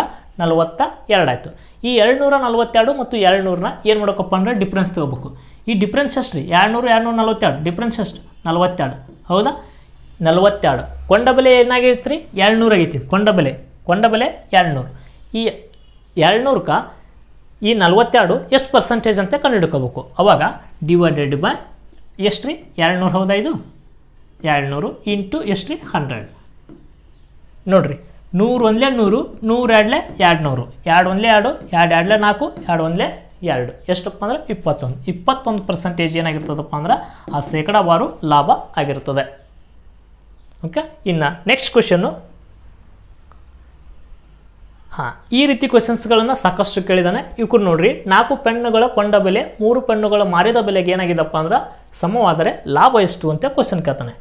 ಎರಡು ಆಯಿತು ಈ ಎರಡು ನೂರ ನಲವತ್ತೆರಡು ಮತ್ತು ಎರಡು ನೂರನ್ನ ಏನು ಮಾಡೋಕಪ್ಪ ಅಂದರೆ ಡಿಫ್ರೆನ್ಸ್ ತಗೋಬೇಕು ಈ ಡಿಫ್ರೆನ್ಸ್ ಎಷ್ಟು ರೀ ಎರಡುನೂರು ಎರಡುನೂರ ನಲ್ವತ್ತೆರಡು ಡಿಫ್ರೆನ್ಸ್ ಅಷ್ಟು ನಲ್ವತ್ತೆರಡು ಹೌದಾ ನಲವತ್ತೆರಡು ಕೊಂಡ ಬೆಲೆ ಏನಾಗೈತೆ ರೀ ಎರಡುನೂರಾಗೈತಿ ಆಗೈತಿ ಕೊಂಡ ಬೆಲೆ ಕೊಂಡ ಬೆಲೆ ಎರಡುನೂರು ಈ ಎರಡುನೂರಕ್ಕೆ ಈ ನಲ್ವತ್ತೆರಡು ಎಷ್ಟು ಪರ್ಸೆಂಟೇಜ್ ಅಂತ ಕಂಡುಹಿಡ್ಕೋಬೇಕು ಅವಾಗ ಡಿವೈಡೆಡ್ ಬೈ ಎಷ್ಟು ರೀ ಎರಡುನೂರು ಹೌದಾ ಇದು ಎರಡುನೂರು ಇಂಟು ಎಷ್ಟು ರೀ ಹಂಡ್ರೆಡ್ ನೋಡಿರಿ ನೂರು ಒಂದ್ಲೆ ನೂರು ನೂರು ಎರಡಲೇ ಎರಡು ನೂರು ಎರಡು ಒಂದಲೇ ಎರಡು ಎರಡು ಎರಡಲೆ ನಾಲ್ಕು ಎರಡು ಒಂದ್ಲೆ ಎರಡು ಎಷ್ಟಪ್ಪ ಅಂದರೆ ಇಪ್ಪತ್ತೊಂದು ಇಪ್ಪತ್ತೊಂದು ಪರ್ಸೆಂಟೇಜ್ ಏನಾಗಿರ್ತದಪ್ಪ ಅಂದ್ರೆ ಆ ಶೇಕಡಾವಾರು ಲಾಭ ಆಗಿರ್ತದೆ ಓಕೆ ಇನ್ನು ನೆಕ್ಸ್ಟ್ ಕ್ವಶನ್ನು ಹಾಂ ಈ ರೀತಿ ಕ್ವೆಶನ್ಸ್ಗಳನ್ನು ಸಾಕಷ್ಟು ಕೇಳಿದಾನೆ ಕೂಡ ನೋಡ್ರಿ ನಾಲ್ಕು ಪೆಣ್ಣುಗಳ ಕೊಂಡ ಬೆಲೆ ಮೂರು ಪೆಣ್ಣುಗಳ ಮಾರಿದ ಬೆಲೆಗೆ ಏನಾಗಿದೆಪ್ಪ ಅಂದ್ರೆ ಸಮವಾದರೆ ಲಾಭ ಎಷ್ಟು ಅಂತ ಕ್ವಶನ್ ಕೇಳ್ತಾನೆ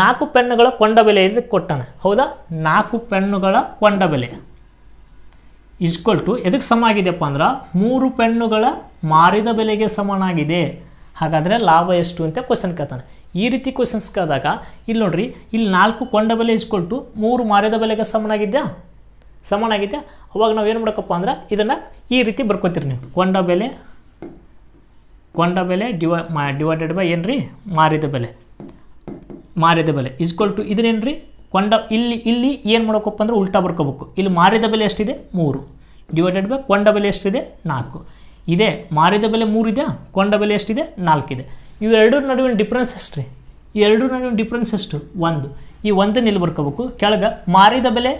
ನಾಲ್ಕು ಪೆಣ್ಣುಗಳ ಕೊಂಡ ಬೆಲೆ ಇದಕ್ಕೆ ಕೊಟ್ಟಾನೆ ಹೌದಾ ನಾಲ್ಕು ಪೆಣ್ಣುಗಳ ಕೊಂಡ ಬೆಲೆ ಇಸ್ಕೊಲ್ ಟು ಎದಕ್ಕೆ ಸಮ ಆಗಿದೆಯಪ್ಪ ಅಂದ್ರೆ ಮೂರು ಪೆಣ್ಣುಗಳ ಮಾರಿದ ಬೆಲೆಗೆ ಸಮನಾಗಿದೆ ಹಾಗಾದರೆ ಲಾಭ ಎಷ್ಟು ಅಂತ ಕ್ವಶನ್ ಕೇಳ್ತಾನೆ ಈ ರೀತಿ ಕ್ವಶನ್ಸ್ ಕೇಳಿದಾಗ ಇಲ್ಲಿ ನೋಡ್ರಿ ಇಲ್ಲಿ ನಾಲ್ಕು ಕೊಂಡ ಬೆಲೆ ಇಸ್ಕೊಲ್ ಟು ಮೂರು ಮಾರಿದ ಬೆಲೆಗೆ ಸಮನಾಗಿದ್ಯಾ ಸಮಾನಾಗಿದೆ ಅವಾಗ ನಾವು ಏನು ಮಾಡಕಪ್ಪ ಅಂದ್ರೆ ಇದನ್ನು ಈ ರೀತಿ ಬರ್ಕೋತೀರಿ ನೀವು ಕೊಂಡ ಬೆಲೆ ಕೊಂಡ ಬೆಲೆ ಡಿವೈ ಮಾ ಡಿವೈಡೆಡ್ ಬೈ ಏನು ರೀ ಮಾರಿದ ಬೆಲೆ ಮಾರಿದ ಬೆಲೆ ಇಸ್ಕೊಲ್ ಟು ಇದನ್ನೇನು ರೀ ಕೊಂಡ ಇಲ್ಲಿ ಇಲ್ಲಿ ಏನು ಮಾಡೋಕ್ಕಪ್ಪ ಅಂದ್ರೆ ಉಲ್ಟಾ ಬರ್ಕೋಬೇಕು ಇಲ್ಲಿ ಮಾರಿದ ಬೆಲೆ ಎಷ್ಟಿದೆ ಮೂರು ಡಿವೈಡೆಡ್ ಬೈ ಕೊಂಡ ಬೆಲೆ ಎಷ್ಟಿದೆ ನಾಲ್ಕು ಇದೆ ಮಾರಿದ ಬೆಲೆ ಮೂರು ಇದೆ ಕೊಂಡ ಬೆಲೆ ಎಷ್ಟಿದೆ ನಾಲ್ಕಿದೆ ಇವೆರಡರ ನಡುವಿನ ಡಿಫ್ರೆನ್ಸ್ ಎಷ್ಟು ರೀ ಈ ಎರಡರ ನಡುವಿನ ಡಿಫ್ರೆನ್ಸ್ ಎಷ್ಟು ಒಂದು ಈ ಒಂದನ್ನು ಇಲ್ಲಿ ಬರ್ಕೋಬೇಕು ಕೆಳಗೆ ಮಾರಿದ ಬೆಲೆ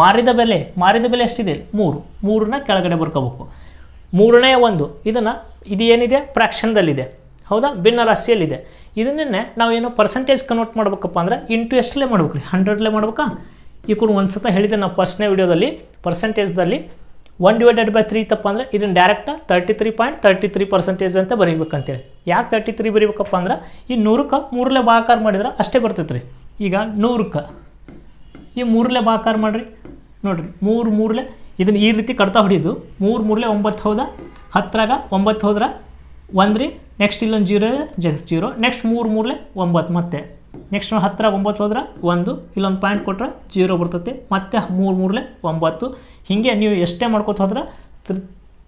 ಮಾರಿದ ಬೆಲೆ ಮಾರಿದ ಬೆಲೆ ಎಷ್ಟಿದೆ ಮೂರು ಮೂರನ್ನ ಕೆಳಗಡೆ ಬರ್ಕೋಬೇಕು ಮೂರನೇ ಒಂದು ಇದನ್ನು ಇದು ಏನಿದೆ ಫ್ರ್ಯಾಕ್ಷನ್ದಲ್ಲಿದೆ ಹೌದಾ ಭಿನ್ನ ರಾಶಿಯಲ್ಲಿದೆ ಇದನ್ನೇ ನಾವು ಏನೋ ಪರ್ಸೆಂಟೇಜ್ ಕನ್ವರ್ಟ್ ಮಾಡ್ಬೇಕಪ್ಪ ಅಂದರೆ ಇಂಟು ಎಷ್ಟಲ್ಲೇ ಮಾಡ್ಬೇಕು ರೀ ಹಂಡ್ರೆಡ್ಲೇ ಮಾಡ್ಬೇಕಾ ಈ ಕೂಡ ಒಂದು ಸತ ಹೇಳಿದೆ ನಾವು ಫಸ್ಟ್ನೇ ವೀಡಿಯೋದಲ್ಲಿ ಪರ್ಸೆಂಟೇಜ್ದಲ್ಲಿ ಒನ್ ಡಿವೈಡೆಡ್ ಬೈ ತ್ರೀ ತಪ್ಪ ಅಂದರೆ ಇದನ್ನು direct thirty three point thirty three percentage ಅಂತ ಬರೀಬೇಕಂತೇಳಿ ಯಾಕೆ ತರ್ಟಿ ತ್ರೀ ಬರೀಬೇಕಪ್ಪ ಅಂದ್ರೆ ಈ ನೂರಕ್ಕೆ ಮೂರಲೇ ಭಾಗಕಾರ ಮಾಡಿದ್ರೆ ಅಷ್ಟೇ ಬರ್ತೈತೆ ರೀ ಈಗ ನೂರಕ್ಕೆ ಈ ಮೂರಲೆ ಬಾಕಾರ ಮಾಡಿರಿ ನೋಡಿರಿ ಮೂರು ಮೂರಲೆ ಇದನ್ನು ಈ ರೀತಿ ಕಟ್ತಾ ಹೊಡಿಯೋದು ಮೂರು ಮೂರಲೆ ಒಂಬತ್ತು ಹೋದ ಹತ್ತರಾಗ ಒಂಬತ್ತು ಹೋದ್ರೆ ಒಂದು ರೀ ನೆಕ್ಸ್ಟ್ ಇಲ್ಲೊಂದು ಜೀರೋ ಜೀರೋ ನೆಕ್ಸ್ಟ್ ಮೂರು ಮೂರಲೆ ಒಂಬತ್ತು ಮತ್ತೆ ನೆಕ್ಸ್ಟ್ ನಾವು ಒಂಬತ್ತು ಹೋದ್ರೆ ಒಂದು ಇಲ್ಲೊಂದು ಪಾಯಿಂಟ್ ಕೊಟ್ರೆ ಜೀರೋ ಬರ್ತೈತಿ ಮತ್ತೆ ಮೂರು ಮೂರಲೆ ಒಂಬತ್ತು ಹೀಗೆ ನೀವು ಎಷ್ಟೇ ಮಾಡ್ಕೊತ ಹೋದ್ರೆ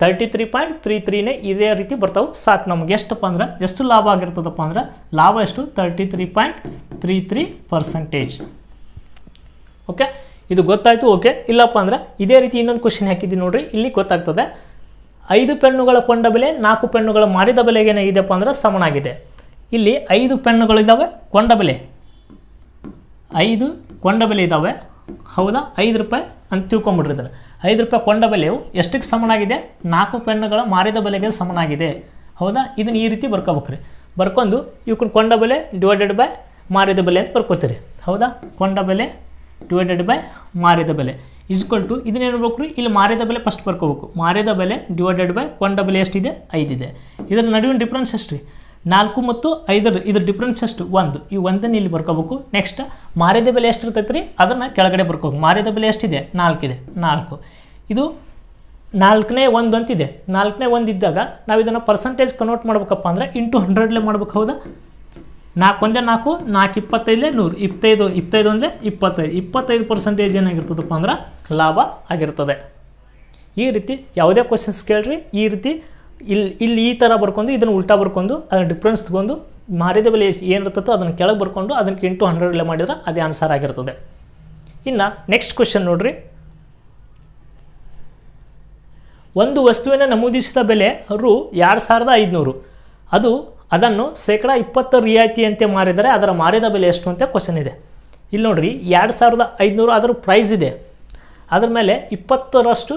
ತರ್ಟಿ ತ್ರೀ ಪಾಯಿಂಟ್ ತ್ರೀ ತ್ರೀನೇ ಇದೇ ರೀತಿ ಬರ್ತಾವೆ ಸಾಕು ನಮ್ಗೆ ಎಷ್ಟಪ್ಪ ಅಂದ್ರೆ ಎಷ್ಟು ಲಾಭ ಆಗಿರ್ತದಪ್ಪ ಅಂದ್ರೆ ಲಾಭ ಎಷ್ಟು thirty three point three three percentage okay ಇದು ಗೊತ್ತಾಯಿತು ಓಕೆ ಇಲ್ಲಪ್ಪ ಅಂದರೆ ಇದೇ ರೀತಿ ಇನ್ನೊಂದು ಕ್ವಶನ್ ಹಾಕಿದ್ದೀನಿ ನೋಡ್ರಿ ಇಲ್ಲಿ ಗೊತ್ತಾಗ್ತದೆ ಐದು ಪೆನ್ನುಗಳ ಕೊಂಡ ಬೆಲೆ ನಾಲ್ಕು ಪೆನ್ನುಗಳ ಮಾರಿದ ಬೆಲೆಗೆ ಏನಾಗಿದೆಯಪ್ಪ ಅಂದರೆ ಸಮನಾಗಿದೆ ಇಲ್ಲಿ ಐದು ಪೆಣ್ಣುಗಳಿದ್ದಾವೆ ಕೊಂಡ ಬೆಲೆ ಐದು ಕೊಂಡ ಬೆಲೆ ಇದ್ದಾವೆ ಹೌದಾ ಐದು ರೂಪಾಯಿ ಅಂತ ತಿಳ್ಕೊಂಬಿಟ್ಟಿರ್ತಾರೆ ಐದು ರೂಪಾಯಿ ಕೊಂಡ ಬೆಲೆಯು ಎಷ್ಟಕ್ಕೆ ಸಮನಾಗಿದೆ ನಾಲ್ಕು ಪೆನ್ನುಗಳ ಮಾರಿದ ಬೆಲೆಗೆ ಸಮನಾಗಿದೆ ಹೌದಾ ಇದನ್ನು ಈ ರೀತಿ ಬರ್ಕೋಬೇಕ್ರಿ ಬರ್ಕೊಂಡು ಇವ್ರ ಕೊಂಡ ಬೆಲೆ ಡಿವೈಡೆಡ್ ಬೈ ಮಾರಿದ ಬೆಲೆ ಅಂತ ಬರ್ಕೋತೀರಿ ಹೌದಾ ಕೊಂಡ ಬೆಲೆ ಡಿವೈಡೆಡ್ ಬೈ ಮಾರಿದ ಬೆಲೆ ಇಸ್ಕ್ವಲ್ ಟು ಇದನ್ನೇನು ಬರ್ಬೇಕು ರೀ ಇಲ್ಲಿ ಮಾರಿದ ಬೆಲೆ ಫಸ್ಟ್ ಬರ್ಕೋಬೇಕು ಮಾರಿದ ಬೆಲೆ ಡಿವೈಡೆಡ್ ಬೈ ಒನ್ ಬೆಲೆ ಎಷ್ಟಿದೆ ಐದಿದೆ ಇದರ ನಡುವಿನ ಡಿಫ್ರೆನ್ಸ್ ಎಷ್ಟು ರೀ ನಾಲ್ಕು ಮತ್ತು ಐದರ ಇದ್ರ ಡಿಫ್ರೆನ್ಸ್ ಎಷ್ಟು ಒಂದು ಈ ಒಂದನ್ನು ಇಲ್ಲಿ ಬರ್ಕೋಬೇಕು ನೆಕ್ಸ್ಟ್ ಮಾರಿದ ಬೆಲೆ ಎಷ್ಟು ಇರ್ತೈತೆ ರೀ ಅದನ್ನು ಕೆಳಗಡೆ ಬರ್ಕೋಬೇಕು ಮಾರಿದ ಬೆಲೆ ಎಷ್ಟಿದೆ ನಾಲ್ಕಿದೆ ನಾಲ್ಕು ಇದು ನಾಲ್ಕನೇ ಒಂದು ಅಂತಿದೆ ನಾಲ್ಕನೇ ಒಂದು ಇದ್ದಾಗ ನಾವು ಇದನ್ನು ಪರ್ಸೆಂಟೇಜ್ ಕನ್ವರ್ಟ್ ಮಾಡ್ಬೇಕಪ್ಪ ಅಂದರೆ ಇಂಟು ಹಂಡ್ರೆಡ್ಲೆ ಮಾಡ್ಬೇಕು ಹೌದಾ ನಾಲ್ಕು ಒಂದೇ ನಾಲ್ಕು ನಾಲ್ಕು ಇಪ್ಪತ್ತೈದೇ ನೂರು ಇಪ್ಪತ್ತೈದು ಇಪ್ಪತ್ತೈದು ಒಂದೇ ಇಪ್ಪತ್ತೈದು ಇಪ್ಪತ್ತೈದು ಪರ್ಸೆಂಟೇಜ್ ಏನಾಗಿರ್ತದಪ್ಪ ಅಂದ್ರೆ ಲಾಭ ಆಗಿರ್ತದೆ ಈ ರೀತಿ ಯಾವುದೇ ಕ್ವಶನ್ಸ್ ಕೇಳ್ರಿ ಈ ರೀತಿ ಇಲ್ಲಿ ಇಲ್ಲಿ ಈ ಥರ ಬರ್ಕೊಂಡು ಇದನ್ನು ಉಲ್ಟಾ ಬರ್ಕೊಂಡು ಅದನ್ನು ಡಿಫ್ರೆನ್ಸ್ ತೊಗೊಂಡು ಮಾರಿದ ಬೆಲೆ ಎಷ್ಟು ಏನಿರ್ತದೋ ಅದನ್ನು ಕೆಳಗೆ ಬರ್ಕೊಂಡು ಅದಕ್ಕೆ ಇಂಟು ಹಂಡ್ರೆಡ್ಲೆ ಮಾಡಿದ್ರೆ ಅದೇ ಆನ್ಸರ್ ಆಗಿರ್ತದೆ ಇನ್ನು ನೆಕ್ಸ್ಟ್ ಕ್ವೆಶನ್ ನೋಡಿರಿ ಒಂದು ವಸ್ತುವಿನ ನಮೂದಿಸಿದ ಬೆಲೆ ರು ಎರಡು ಸಾವಿರದ ಐದುನೂರು ಅದು ಅದನ್ನು ಶೇಕಡ ಇಪ್ಪತ್ತು ರಿಯಾಯಿತಿಯಂತೆ ಮಾರಿದರೆ ಅದರ ಮಾರಿದ ಬೆಲೆ ಎಷ್ಟು ಅಂತ ಕ್ವಶನ್ ಇದೆ ಇಲ್ಲಿ ನೋಡ್ರಿ ಎರಡು ಸಾವಿರದ ಐದುನೂರು ಅದರ ಪ್ರೈಸ್ ಇದೆ ಅದ್ರ ಮೇಲೆ ಇಪ್ಪತ್ತರಷ್ಟು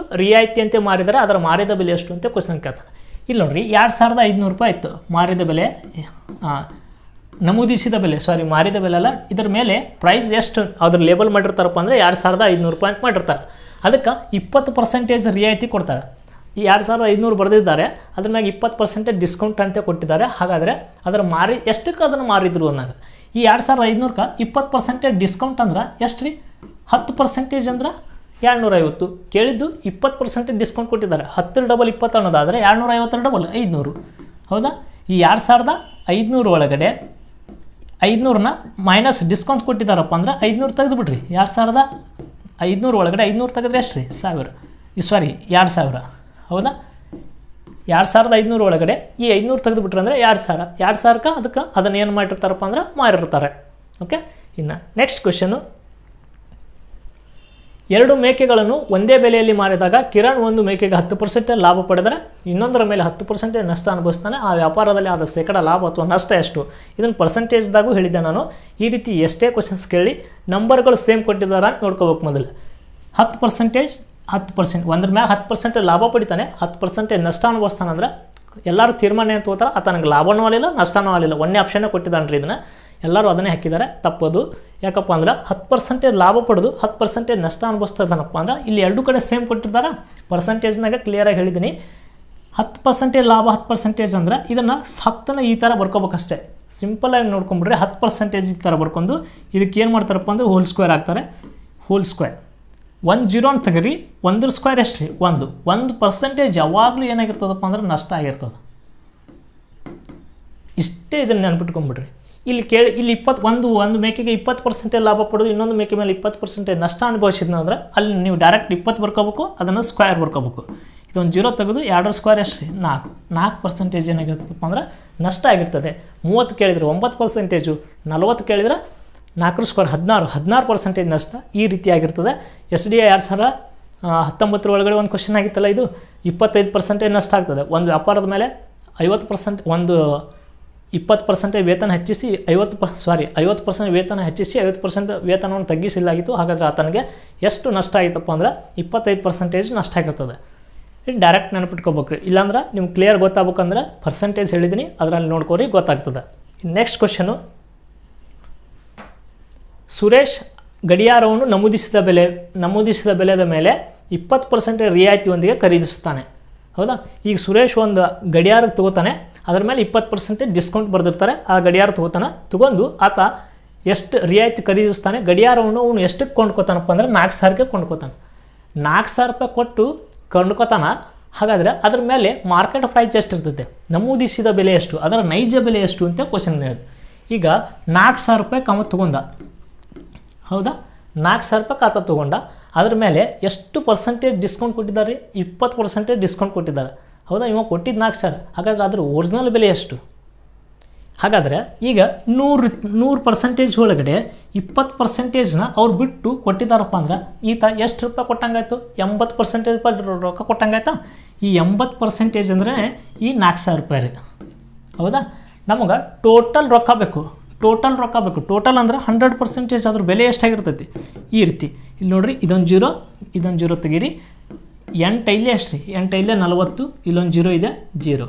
ಅಂತೆ ಮಾರಿದರೆ ಅದರ ಮಾರಿದ ಬೆಲೆ ಎಷ್ಟು ಅಂತ ಕ್ವಶನ್ ಕೇಳ್ತಾರೆ ಇಲ್ಲಿ ನೋಡಿರಿ ಎರಡು ಸಾವಿರದ ಐದುನೂರು ರೂಪಾಯಿ ಇತ್ತು ಮಾರಿದ ಬೆಲೆ ನಮೂದಿಸಿದ ಬೆಲೆ ಸಾರಿ ಮಾರಿದ ಬೆಲೆ ಅಲ್ಲ ಇದರ ಮೇಲೆ ಪ್ರೈಸ್ ಎಷ್ಟು ಅದ್ರ ಲೇಬಲ್ ಮಾಡಿರ್ತಾರಪ್ಪ ಅಂದರೆ ಎರಡು ಸಾವಿರದ ಐದುನೂರು ರೂಪಾಯಿ ಅಂತ ಮಾಡಿರ್ತಾರೆ ಅದಕ್ಕೆ ಇಪ್ಪತ್ತು ಪರ್ಸೆಂಟೇಜ್ ರಿಯಾಯಿತಿ ಕೊಡ್ತಾರೆ ಈ ಎರಡು ಸಾವಿರದ ಐದುನೂರು ಬರೆದಿದ್ದಾರೆ ಅದ್ರ ಮ್ಯಾಗ ಇಪ್ಪತ್ತು ಪರ್ಸೆಂಟೇಜ್ ಡಿಸ್ಕೌಂಟ್ ಅಂತ ಕೊಟ್ಟಿದ್ದಾರೆ ಹಾಗಾದರೆ ಅದರ ಮಾರಿ ಎಷ್ಟಕ್ಕೆ ಅದನ್ನು ಮಾರಿದ್ರು ಅಂದಾಗ ಈ ಎರಡು ಸಾವಿರದ ಐದುನೂರಕ್ಕೆ ಇಪ್ಪತ್ತು ಪರ್ಸೆಂಟೇಜ್ ಡಿಸ್ಕೌಂಟ್ ಅಂದ್ರೆ ಎಷ್ಟು ರೀ ಹತ್ತು ಪರ್ಸೆಂಟೇಜ್ ಅಂದ್ರೆ ಎರಡುನೂರೈವತ್ತು ಕೇಳಿದ್ದು ಇಪ್ಪತ್ತು ಪರ್ಸೆಂಟೇಜ್ ಡಿಸ್ಕೌಂಟ್ ಕೊಟ್ಟಿದ್ದಾರೆ ಹತ್ತು ಡಬಲ್ ಇಪ್ಪತ್ತು ಅನ್ನೋದಾದರೆ ಎರಡುನೂರೈವತ್ತರ ಡಬಲ್ ಐದುನೂರು ಹೌದಾ ಈ ಎರಡು ಸಾವಿರದ ಐದುನೂರು ಒಳಗಡೆ ಐದುನೂರನ್ನ ಮೈನಸ್ ಡಿಸ್ಕೌಂಟ್ ಕೊಟ್ಟಿದ್ದಾರಪ್ಪ ಅಂದ್ರೆ ಐದುನೂರು ತೆಗೆದುಬಿಡ್ರಿ ಎರಡು ಸಾವಿರದ ಐದುನೂರು ಒಳಗಡೆ ಐದುನೂರು ತೆಗೆದ್ರೆ ಎಷ್ಟು ರೀ ಸಾವಿರ ಈ ಸಾರಿ ಎರಡು ಸಾವಿರ ಹೌದಾ ಎರಡು ಸಾವಿರದ ಐದುನೂರು ಒಳಗಡೆ ಈ ಐದುನೂರು ತೆಗೆದುಬಿಟ್ರೆ ಅಂದರೆ ಎರಡು ಸಾವಿರ ಎರಡು ಸಾವಿರಕ್ಕೆ ಅದಕ್ಕೆ ಅದನ್ನು ಏನು ಮಾಡಿರ್ತಾರಪ್ಪ ಅಂದ್ರೆ ಮಾರಿರ್ತಾರೆ ಓಕೆ ಇನ್ನು ನೆಕ್ಸ್ಟ್ ಕ್ವಶನು ಎರಡು ಮೇಕೆಗಳನ್ನು ಒಂದೇ ಬೆಲೆಯಲ್ಲಿ ಮಾರಿದಾಗ ಕಿರಣ್ ಒಂದು ಮೇಕೆಗೆ ಹತ್ತು ಪರ್ಸೆಂಟೇ ಲಾಭ ಪಡೆದರೆ ಇನ್ನೊಂದರ ಮೇಲೆ ಹತ್ತು ಪರ್ಸೆಂಟೇ ನಷ್ಟ ಅನುಭವಿಸ್ತಾನೆ ಆ ವ್ಯಾಪಾರದಲ್ಲಿ ಆದ ಶೇಕಡ ಲಾಭ ಅಥವಾ ನಷ್ಟ ಎಷ್ಟು ಇದನ್ನು ಪರ್ಸೆಂಟೇಜ್ದಾಗೂ ಹೇಳಿದ್ದೆ ನಾನು ಈ ರೀತಿ ಎಷ್ಟೇ ಕ್ವಶನ್ಸ್ ಕೇಳಿ ನಂಬರ್ಗಳು ಸೇಮ್ ಕೊಟ್ಟಿದ್ದಾರೆ ನೋಡ್ಕೋಬೇಕು ಮೊದಲು ಹತ್ತು ಪರ್ಸೆಂಟೇಜ್ ಹತ್ತು ಪರ್ಸೆಂಟ್ ಒಂದ್ರ ಮ್ಯಾಗ ಹತ್ತು ಪರ್ಸೆಂಟ್ ಲಾಭ ಪಡಿತಾನೆ ಹತ್ತು ಪರ್ಸೆಂಟ್ ನಷ್ಟ ಅನುಭವಿಸ್ತಾನಂದ್ರೆ ಅಂದ್ರೆ ಎಲ್ಲರೂ ತೀರ್ಮಾನ ಏನು ತೋತಾರ ಆತ ನನಗೆ ಲಾಭನೂ ಆಗಲಿಲ್ಲ ನಷ್ಟನೂ ಆಗಲಿಲ್ಲ ಒಂದೇ ಆಪ್ಷನ್ನೇ ಕೊಟ್ಟಿದ್ದಾನೆ ರೀ ಇದನ್ನು ಎಲ್ಲರೂ ಅದನ್ನೇ ಹಾಕಿದ್ದಾರೆ ತಪ್ಪದು ಯಾಕಪ್ಪ ಅಂದ್ರೆ ಹತ್ತು ಪರ್ಸೆಂಟೇಜ್ ಲಾಭ ಪಡೆದು ಹತ್ತು ಪರ್ಸೆಂಟೇಜ್ ನಷ್ಟ ಅನುಭವಿಸ್ತಾ ಇದ್ದಾನಪ್ಪ ಅಂದ್ರೆ ಇಲ್ಲಿ ಎರಡು ಕಡೆ ಸೇಮ್ ಕೊಟ್ಟಿರ್ತಾರೆ ಪರ್ಸೆಂಟೇಜ್ನಾಗ ಕ್ಲಿಯರಾಗಿ ಹೇಳಿದ್ದೀನಿ ಹತ್ತು ಪರ್ಸೆಂಟೇಜ್ ಲಾಭ ಹತ್ತು ಪರ್ಸೆಂಟೇಜ್ ಅಂದ್ರೆ ಇದನ್ನು ಹತ್ತನ್ನು ಈ ಥರ ಬರ್ಕೋಬೇಕಷ್ಟೇ ಸಿಂಪಲಾಗಿ ನೋಡ್ಕೊಂಬಿಟ್ರೆ ಹತ್ತು ಪರ್ಸೆಂಟೇಜ್ ಈ ಥರ ಬರ್ಕೊಂಡು ಇದಕ್ಕೆ ಏನು ಮಾಡ್ತಾರಪ್ಪ ಅಂದರೆ ಹೋಲ್ ಸ್ಕ್ವೇರ್ ಆಗ್ತಾರೆ ಹೋಲ್ ಸ್ಕ್ವೇರ್ ಒಂದು ಜೀರೋ ಅಂತ ತೆಗೀರಿ ಒಂದ್ರ ಸ್ಕ್ವೇರ್ ಎಷ್ಟು ರೀ ಒಂದು ಒಂದು ಪರ್ಸೆಂಟೇಜ್ ಯಾವಾಗಲೂ ಏನಾಗಿರ್ತದಪ್ಪ ಅಂದ್ರೆ ನಷ್ಟ ಆಗಿರ್ತದೆ ಇಷ್ಟೇ ಇದನ್ನು ನೆನ್ಪಿಟ್ಕೊಂಡ್ಬಿಡ್ರಿ ಇಲ್ಲಿ ಕೇಳಿ ಇಲ್ಲಿ ಇಪ್ಪತ್ತು ಒಂದು ಒಂದು ಮೇಕೆಗೆ ಇಪ್ಪತ್ತು ಪರ್ಸೆಂಟೇ ಲಾಭ ಪಡೋದು ಇನ್ನೊಂದು ಮೇಕೆ ಮೇಲೆ ಇಪ್ಪತ್ತು ಪರ್ಸೆಂಟೇ ನಷ್ಟ ಅನುಭವಿಸಿದ್ನಂದ್ರೆ ಅಲ್ಲಿ ನೀವು ಡೈರೆಕ್ಟ್ ಇಪ್ಪತ್ತು ಬರ್ಕೋಬೇಕು ಅದನ್ನು ಸ್ಕ್ವೇರ್ ಬರ್ಕೋಬೇಕು ಇದೊಂದು ಜೀರೋ ತೆಗೆದು ಎರಡರ ಸ್ಕ್ವೇರ್ ಎಷ್ಟು ರೀ ನಾಲ್ಕು ನಾಲ್ಕು ಪರ್ಸೆಂಟೇಜ್ ಏನಾಗಿರ್ತದಪ್ಪ ಅಂದ್ರೆ ನಷ್ಟ ಆಗಿರ್ತದೆ ಮೂವತ್ತು ಕೇಳಿದರೆ ಒಂಬತ್ತು ಪರ್ಸೆಂಟೇಜು ನಲ್ವತ್ತು ಕೇಳಿದ್ರೆ ನಾಲ್ಕರ ಸ್ಕ್ವೇರ್ ಹದಿನಾರು ಹದಿನಾರು ಪರ್ಸೆಂಟೇಜ್ ನಷ್ಟ ಈ ರೀತಿಯಾಗಿರ್ತದೆ ಎಸ್ ಡಿ ಐ ಎರಡು ಸಾವಿರ ಹತ್ತೊಂಬತ್ತರ ಒಳಗಡೆ ಒಂದು ಕ್ವಶನ್ ಆಗಿತ್ತಲ್ಲ ಇದು ಇಪ್ಪತ್ತೈದು ಪರ್ಸೆಂಟೇಜ್ ನಷ್ಟ ಆಗ್ತದೆ ಒಂದು ವ್ಯಾಪಾರದ ಮೇಲೆ ಐವತ್ತು ಪರ್ಸೆಂಟ್ ಒಂದು ಇಪ್ಪತ್ತು ಪರ್ಸೆಂಟೇ ವೇತನ ಹೆಚ್ಚಿಸಿ ಐವತ್ತು ಪ ಸಾರಿ ಐವತ್ತು ಪರ್ಸೆಂಟ್ ವೇತನ ಹೆಚ್ಚಿಸಿ ಐವತ್ತು ಪರ್ಸೆಂಟ್ ವೇತನವನ್ನು ತಗ್ಗಿಸಿಲ್ಲಾಗಿತ್ತು ಹಾಗಾದರೆ ಆತನಿಗೆ ಎಷ್ಟು ನಷ್ಟ ಆಯಿತಪ್ಪ ಅಂದರೆ ಇಪ್ಪತ್ತೈದು ಪರ್ಸೆಂಟೇಜ್ ನಷ್ಟ ಆಗಿರ್ತದೆ ಇದು ಡೈರೆಕ್ಟ್ ನೆನಪಿಟ್ಕೋಬೇಕು ರೀ ಇಲ್ಲಾಂದ್ರೆ ನಿಮ್ಗೆ ಕ್ಲಿಯರ್ ಗೊತ್ತಾಗಬೇಕಂದ್ರೆ ಪರ್ಸೆಂಟೇಜ್ ಹೇಳಿದ್ದೀನಿ ಅದರಲ್ಲಿ ನೋಡ್ಕೋರಿ ಗೊತ್ತಾಗ್ತದೆ ನೆಕ್ಸ್ಟ್ ಕ್ವಶನು ಸುರೇಶ್ ಗಡಿಯಾರವನ್ನು ನಮೂದಿಸಿದ ಬೆಲೆ ನಮೂದಿಸಿದ ಬೆಲೆದ ಮೇಲೆ ಇಪ್ಪತ್ತು ಪರ್ಸೆಂಟ್ ರಿಯಾಯಿತಿಯೊಂದಿಗೆ ಖರೀದಿಸ್ತಾನೆ ಹೌದಾ ಈಗ ಸುರೇಶ್ ಒಂದು ಗಡಿಯಾರಕ್ಕೆ ತೊಗೋತಾನೆ ಅದರ ಮೇಲೆ ಇಪ್ಪತ್ತು ಪರ್ಸೆಂಟೇಜ್ ಡಿಸ್ಕೌಂಟ್ ಬರೆದಿರ್ತಾರೆ ಆ ಗಡಿಯಾರ ತೊಗೋತಾನೆ ತೊಗೊಂಡು ಆತ ಎಷ್ಟು ರಿಯಾಯಿತಿ ಖರೀದಿಸ್ತಾನೆ ಗಡಿಯಾರವನ್ನು ಅವನು ಎಷ್ಟಕ್ಕೆ ಕೊಂಡ್ಕೊತಾನಪ್ಪ ಅಂದರೆ ನಾಲ್ಕು ಸಾವಿರಕ್ಕೆ ಕೊಂಡ್ಕೊತಾನೆ ನಾಲ್ಕು ಸಾವಿರ ರೂಪಾಯಿ ಕೊಟ್ಟು ಕೊಂಡ್ಕೋತಾನ ಹಾಗಾದರೆ ಅದ್ರ ಮೇಲೆ ಮಾರ್ಕೆಟ್ ಪ್ರೈಸ್ ಎಷ್ಟು ಇರ್ತದೆ ನಮೂದಿಸಿದ ಬೆಲೆ ಎಷ್ಟು ಅದರ ನೈಜ ಬೆಲೆ ಎಷ್ಟು ಅಂತ ಕ್ವಶನ್ ಈಗ ನಾಲ್ಕು ಸಾವಿರ ರೂಪಾಯಿ ಕಮ ತೊಗೊಂಡ ಹೌದಾ ನಾಲ್ಕು ಸಾವಿರ ರೂಪಾಯಿ ಖಾತಾ ತೊಗೊಂಡ ಅದ್ರ ಮೇಲೆ ಎಷ್ಟು ಪರ್ಸೆಂಟೇಜ್ ಡಿಸ್ಕೌಂಟ್ ಕೊಟ್ಟಿದ್ದಾರೆ ರೀ ಇಪ್ಪತ್ತು ಪರ್ಸೆಂಟೇಜ್ ಡಿಸ್ಕೌಂಟ್ ಕೊಟ್ಟಿದ್ದಾರೆ ಹೌದಾ ಇವಾಗ ಕೊಟ್ಟಿದ್ದು ನಾಲ್ಕು ಸಾವಿರ ಹಾಗಾದ್ರೆ ಅದ್ರ ಒರಿಜಿನಲ್ ಬೆಲೆ ಎಷ್ಟು ಹಾಗಾದರೆ ಈಗ ನೂರು ನೂರು ಪರ್ಸೆಂಟೇಜ್ ಒಳಗಡೆ ಇಪ್ಪತ್ತು ಪರ್ಸೆಂಟೇಜ್ನ ಅವ್ರು ಬಿಟ್ಟು ಕೊಟ್ಟಿದ್ದಾರಪ್ಪ ಅಂದ್ರೆ ಈತ ಎಷ್ಟು ರೂಪಾಯಿ ಕೊಟ್ಟಂಗಾಯ್ತು ಎಂಬತ್ತು ಪರ್ಸೆಂಟೇಜ್ ರೂಪಾಯಿ ರೊಕ್ಕ ಕೊಟ್ಟಂಗಾಯ್ತಾ ಈ ಎಂಬತ್ತು ಪರ್ಸೆಂಟೇಜ್ ಅಂದರೆ ಈ ನಾಲ್ಕು ಸಾವಿರ ರೂಪಾಯಿ ರೀ ಹೌದಾ ನಮಗೆ ಟೋಟಲ್ ರೊಕ್ಕ ಬೇಕು ಟೋಟಲ್ ರೊಕ್ಕ ಬೇಕು ಟೋಟಲ್ ಅಂದ್ರೆ ಹಂಡ್ರೆಡ್ ಪರ್ಸೆಂಟೇಜ್ ಅದ್ರ ಬೆಲೆ ಎಷ್ಟಾಗಿರ್ತೈತಿ ಈ ರೀತಿ ಇಲ್ಲಿ ನೋಡಿರಿ ಇದೊಂದು ಜೀರೋ ಇದೊಂದು ಜೀರೋ ತೆಗೀರಿ ಎಂಟು ಐಲೆ ಅಷ್ಟು ರೀ ಎಂಟು ಐಲೆ ನಲವತ್ತು ಇಲ್ಲೊಂದು ಜೀರೋ ಇದೆ ಜೀರೋ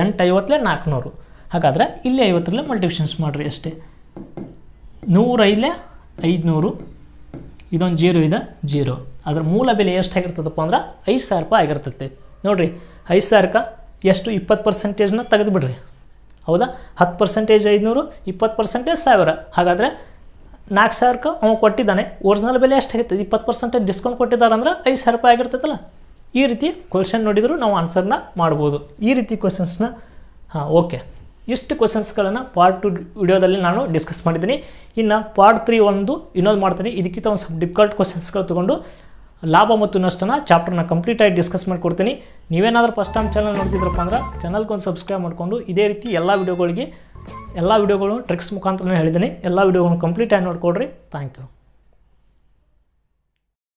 ಎಂಟು ಐವತ್ತಲೇ ನಾಲ್ಕುನೂರು ಹಾಗಾದರೆ ಇಲ್ಲಿ ಐವತ್ತರಲ್ಲೇ ಮಲ್ಟಿಪ್ಷನ್ಸ್ ಮಾಡಿರಿ ಅಷ್ಟೇ ನೂರು ನೂರೈಲೆ ಐದುನೂರು ಇದೊಂದು ಜೀರೋ ಇದೆ ಜೀರೋ ಅದರ ಮೂಲ ಬೆಲೆ ಎಷ್ಟಾಗಿರ್ತದಪ್ಪ ಅಂದ್ರೆ ಐದು ಸಾವಿರ ರೂಪಾಯಿ ಆಗಿರ್ತೈತೆ ನೋಡಿರಿ ಐದು ಸಾವಿರಕ್ಕೆ ಎಷ್ಟು ಇಪ್ಪತ್ತು ಪರ್ಸೆಂಟೇಜ್ನ ತೆಗೆದುಬಿಡ್ರಿ ಹೌದಾ ಹತ್ತು ಪರ್ಸೆಂಟೇಜ್ ಐದುನೂರು ಇಪ್ಪತ್ತು ಪರ್ಸೆಂಟೇಜ್ ಸಾವಿರ ಹಾಗಾದರೆ ನಾಲ್ಕು ಸಾವಿರಕ್ಕೆ ಅವ್ನು ಕೊಟ್ಟಿದ್ದಾನೆ ಒರಿಜಿನಲ್ ಬೆಲೆ ಎಷ್ಟಾಗಿತ್ತು ಇಪ್ಪತ್ತು ಪರ್ಸೆಂಟೇಜ್ ಡಿಸ್ಕೌಂಟ್ ಕೊಟ್ಟಿದ್ದಾರೆ ಅಂದ್ರೆ ಐದು ಸಾವಿರ ರೂಪಾಯಿ ಆಗಿರ್ತೈತಲ್ಲ ಈ ರೀತಿ ಕ್ವಶನ್ ನೋಡಿದರೂ ನಾವು ಆನ್ಸರ್ನ ಮಾಡ್ಬೋದು ಈ ರೀತಿ ಕ್ವಶನ್ಸ್ನ ಹಾಂ ಓಕೆ ಇಷ್ಟು ಕ್ವಶನ್ಸ್ಗಳನ್ನು ಪಾರ್ಟ್ ಟು ವಿಡಿಯೋದಲ್ಲಿ ನಾನು ಡಿಸ್ಕಸ್ ಮಾಡಿದ್ದೀನಿ ಇನ್ನು ಪಾರ್ಟ್ ತ್ರೀ ಒಂದು ಇನ್ನೊಂದು ಮಾಡ್ತೀನಿ ಇದಕ್ಕಿಂತ ಒಂದು ಸ್ವಲ್ಪ ಡಿಫಿಕಲ್ಟ್ ಕ್ವಶನ್ಸ್ಗಳು ತೊಗೊಂಡು ಲಾಭ ಮತ್ತು ನಷ್ಟನ ಚಾಪ್ಟರ್ನ ಕಂಪ್ಲೀಟಾಗಿ ಡಿಸ್ಕಸ್ ಮಾಡಿಕೊಡ್ತೀನಿ ನೀವೇನಾದರೂ ಫಸ್ಟ್ ಟೈಮ್ ಚಾನಲ್ ನೋಡ್ತಿದ್ರಪ್ಪ ಅಂದ್ರೆ ಚಾನಲ್ಗೊಂದು ಸಬ್ಸ್ಕ್ರೈಬ್ ಮಾಡಿಕೊಂಡು ಇದೇ ರೀತಿ ಎಲ್ಲ ವೀಡಿಯೋಗಳಿಗೆ ಎಲ್ಲ ವೀಡಿಯೋಗಳು ಟ್ರಿಕ್ಸ್ ಮುಖಾಂತರನೇ ಹೇಳಿದ್ದೀನಿ ಎಲ್ಲ ವೀಡಿಯೋಗಳನ್ನು ಕಂಪ್ಲೀಟಾಗಿ ನೋಡ್ಕೊಡ್ರಿ ಥ್ಯಾಂಕ್ ಯು